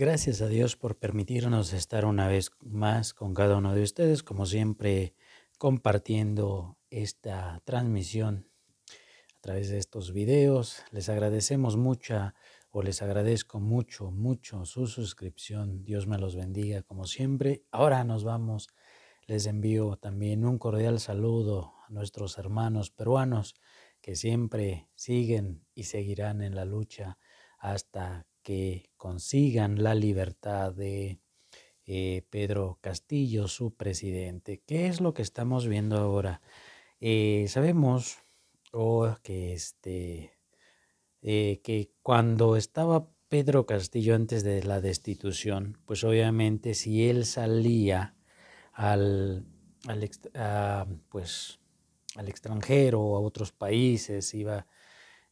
Gracias a Dios por permitirnos estar una vez más con cada uno de ustedes, como siempre compartiendo esta transmisión a través de estos videos. Les agradecemos mucha o les agradezco mucho, mucho su suscripción. Dios me los bendiga como siempre. Ahora nos vamos. Les envío también un cordial saludo a nuestros hermanos peruanos que siempre siguen y seguirán en la lucha hasta que consigan la libertad de eh, Pedro Castillo, su presidente. ¿Qué es lo que estamos viendo ahora? Eh, sabemos oh, que, este, eh, que cuando estaba Pedro Castillo antes de la destitución, pues obviamente si él salía al, al, o pues, al extranjero, a otros países, iba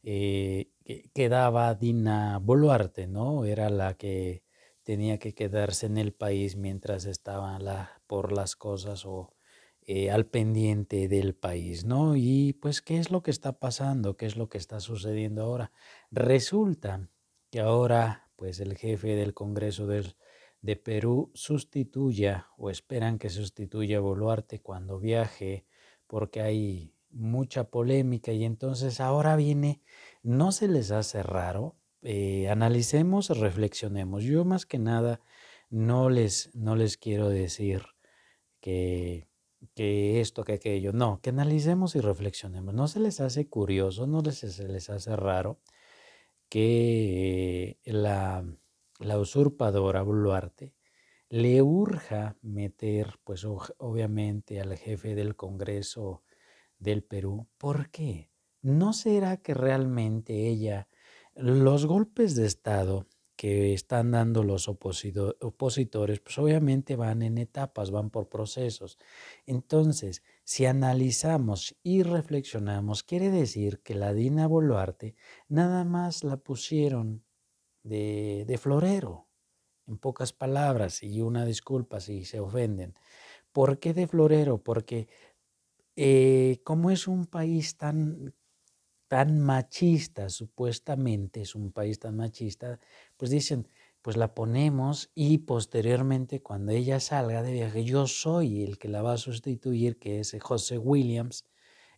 eh, quedaba Dina Boluarte, ¿no? Era la que tenía que quedarse en el país mientras estaba la, por las cosas o eh, al pendiente del país, ¿no? Y pues, ¿qué es lo que está pasando? ¿Qué es lo que está sucediendo ahora? Resulta que ahora, pues, el jefe del Congreso de Perú sustituya o esperan que sustituya a Boluarte cuando viaje porque hay mucha polémica y entonces ahora viene, ¿no se les hace raro? Eh, analicemos, reflexionemos. Yo más que nada no les, no les quiero decir que, que esto, que aquello, no, que analicemos y reflexionemos. ¿No se les hace curioso, no se les hace raro que eh, la, la usurpadora Boluarte le urja meter, pues obviamente al jefe del Congreso del Perú. ¿Por qué? ¿No será que realmente ella, los golpes de Estado que están dando los opositores, pues obviamente van en etapas, van por procesos. Entonces, si analizamos y reflexionamos, quiere decir que la Dina Boluarte nada más la pusieron de, de florero, en pocas palabras, y una disculpa si se ofenden. ¿Por qué de florero? Porque eh, como es un país tan, tan machista, supuestamente es un país tan machista, pues dicen, pues la ponemos y posteriormente cuando ella salga de viaje, yo soy el que la va a sustituir, que es José Williams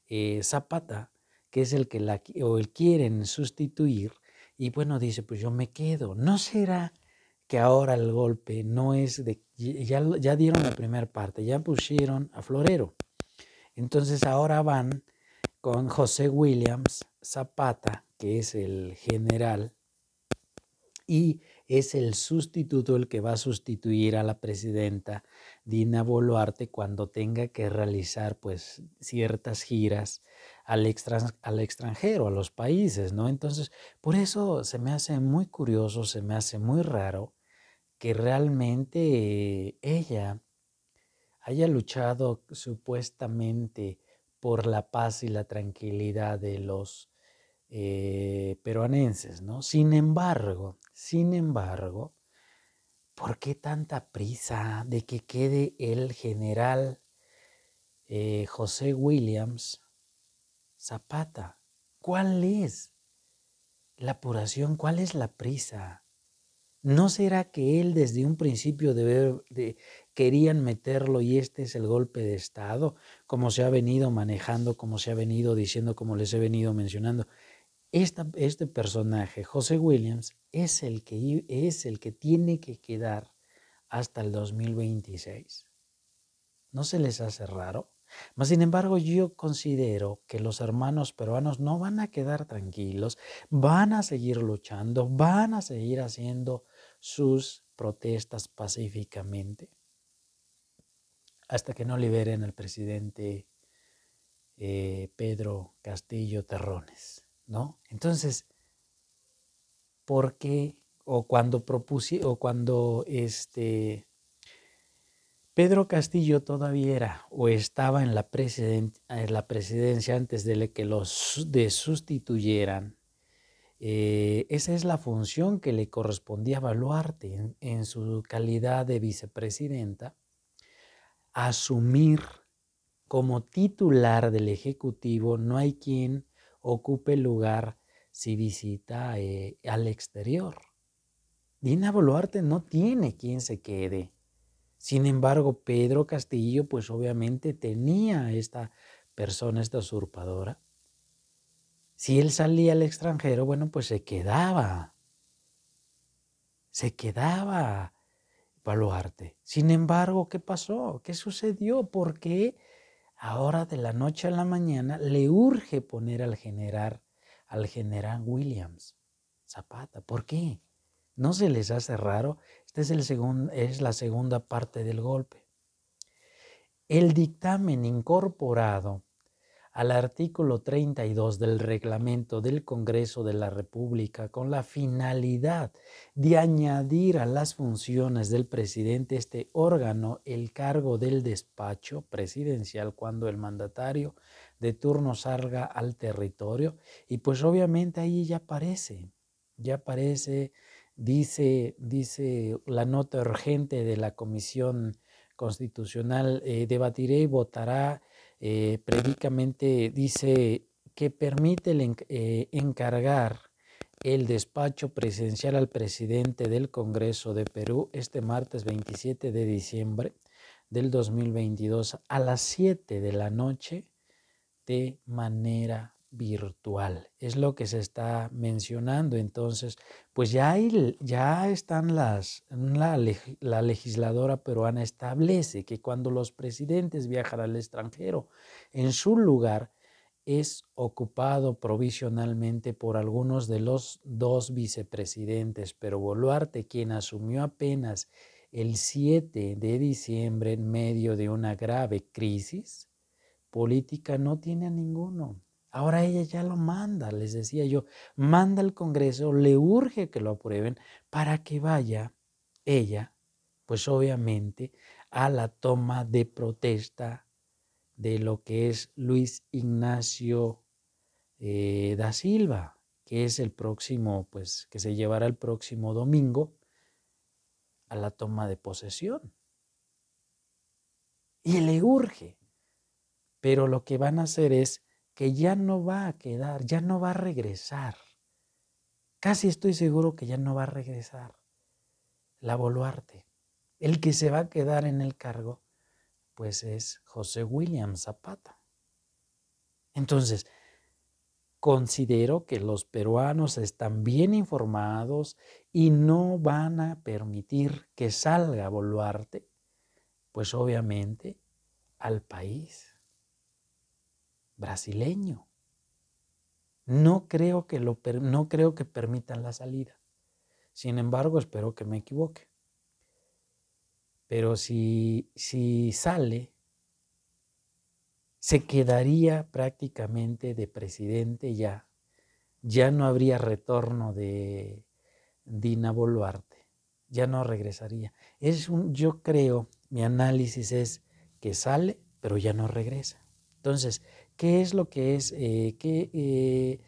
eh, Zapata, que es el que la o quieren sustituir. Y bueno, dice, pues yo me quedo. ¿No será que ahora el golpe no es de... Ya, ya dieron la primera parte, ya pusieron a Florero. Entonces ahora van con José Williams Zapata, que es el general, y es el sustituto el que va a sustituir a la presidenta Dina Boluarte cuando tenga que realizar pues ciertas giras al, al extranjero, a los países, ¿no? Entonces, por eso se me hace muy curioso, se me hace muy raro que realmente eh, ella haya luchado supuestamente por la paz y la tranquilidad de los eh, peruanenses, ¿no? Sin embargo, sin embargo, ¿por qué tanta prisa de que quede el general eh, José Williams Zapata? ¿Cuál es la apuración? ¿Cuál es la prisa? ¿No será que él desde un principio de, de, querían meterlo y este es el golpe de Estado? Como se ha venido manejando, como se ha venido diciendo, como les he venido mencionando. este personaje, José Williams, es el, que, es el que tiene que quedar hasta el 2026. ¿No se les hace raro? Mas, sin embargo, yo considero que los hermanos peruanos no van a quedar tranquilos, van a seguir luchando, van a seguir haciendo sus protestas pacíficamente hasta que no liberen al presidente eh, Pedro Castillo Terrones, ¿no? Entonces, ¿por qué? O cuando propuse, o cuando este Pedro Castillo todavía era o estaba en la, en la presidencia antes de que los sustituyeran eh, esa es la función que le correspondía a Baluarte en, su calidad de vicepresidenta, asumir como titular del Ejecutivo, no hay quien ocupe el lugar si visita eh, al exterior. Dina Boluarte no tiene quien se quede. Sin embargo, Pedro Castillo, pues obviamente tenía esta persona, esta usurpadora, si él salía al extranjero, bueno, pues se quedaba. Se quedaba Baluarte. Sin embargo, ¿qué pasó? ¿Qué sucedió? ¿Por qué ahora de la noche a la mañana le urge poner al general, al general Williams Zapata? ¿Por qué? ¿No se les hace raro? Esta es la segunda parte del golpe. El dictamen incorporado al artículo 32 del reglamento del Congreso de la República con la finalidad de añadir a las funciones del presidente este órgano el cargo del despacho presidencial cuando el mandatario de turno salga al territorio y pues obviamente ahí ya aparece, ya aparece, dice, dice la nota urgente de la Comisión Constitucional, eh, debatiré y votará eh, predicamente dice que permite eh, encargar el despacho presencial al presidente del Congreso de Perú este martes 27 de diciembre del 2022 a las 7 de la noche de manera virtual. Es lo que se está mencionando. Entonces, pues ya, ya están las, la, la legisladora peruana establece que cuando los presidentes viajan al extranjero, en su lugar es ocupado provisionalmente por algunos de los dos vicepresidentes, pero Boluarte, quien asumió apenas el 7 de diciembre en medio de una grave crisis política, no tiene a ninguno. Ahora ella ya lo manda, les decía yo, manda al Congreso, le urge que lo aprueben para que vaya ella, pues obviamente, a la toma de protesta de lo que es Luis Ignacio eh, da Silva, que es el próximo, pues que se llevará el próximo domingo a la toma de posesión. Y le urge, pero lo que van a hacer es que ya no va a quedar, ya no va a regresar. Casi estoy seguro que ya no va a regresar. La Boluarte. El que se va a quedar en el cargo, pues es José William Zapata. Entonces, considero que los peruanos están bien informados y no van a permitir que salga Boluarte, pues obviamente al país brasileño. No creo que, lo, no creo que permitan la salida. Sin embargo, espero que me equivoque. Pero si, sale, se quedaría prácticamente de presidente ya. Ya no habría retorno de Dina Boluarte. Ya no regresaría. Es un, yo creo, mi análisis es que sale, pero ya no regresa. Entonces, qué es lo que es eh, que, eh,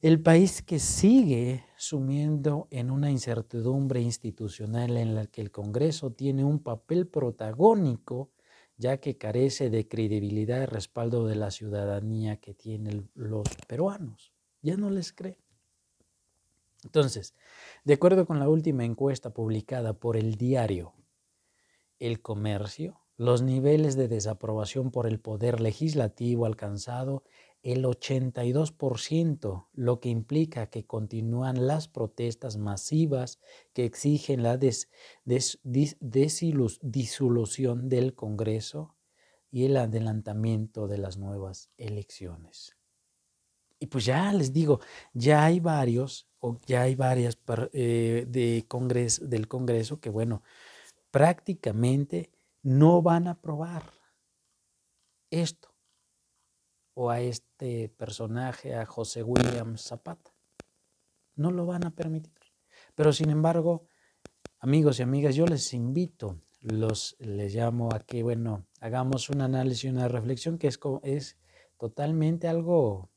el país que sigue sumiendo en una incertidumbre institucional en la que el Congreso tiene un papel protagónico, ya que carece de credibilidad y respaldo de la ciudadanía que tienen los peruanos. Ya no les cree. Entonces, de acuerdo con la última encuesta publicada por el diario El Comercio, los niveles de desaprobación por el poder legislativo alcanzado el 82%, lo que implica que continúan las protestas masivas que exigen la disolución del Congreso y el adelantamiento de las nuevas elecciones. Y pues ya les digo, ya hay varios, o ya hay varias eh, de del Congreso que, bueno, prácticamente no van a probar esto o a este personaje, a José William Zapata. No lo van a permitir. Pero sin embargo, amigos y amigas, yo les invito, los les llamo a que, bueno, hagamos un análisis y una reflexión que es, es totalmente algo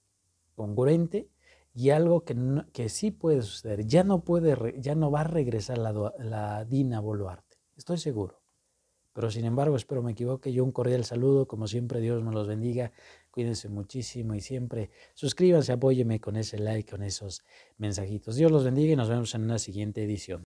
congruente y algo que, sí puede suceder. Ya no, puede, ya no va a regresar la, la Dina Boluarte, estoy seguro. Pero sin embargo, espero me equivoque. Yo un cordial saludo. Como siempre, Dios me los bendiga. Cuídense muchísimo y siempre suscríbanse, apóyeme con ese like, con esos mensajitos. Dios los bendiga y nos vemos en una siguiente edición.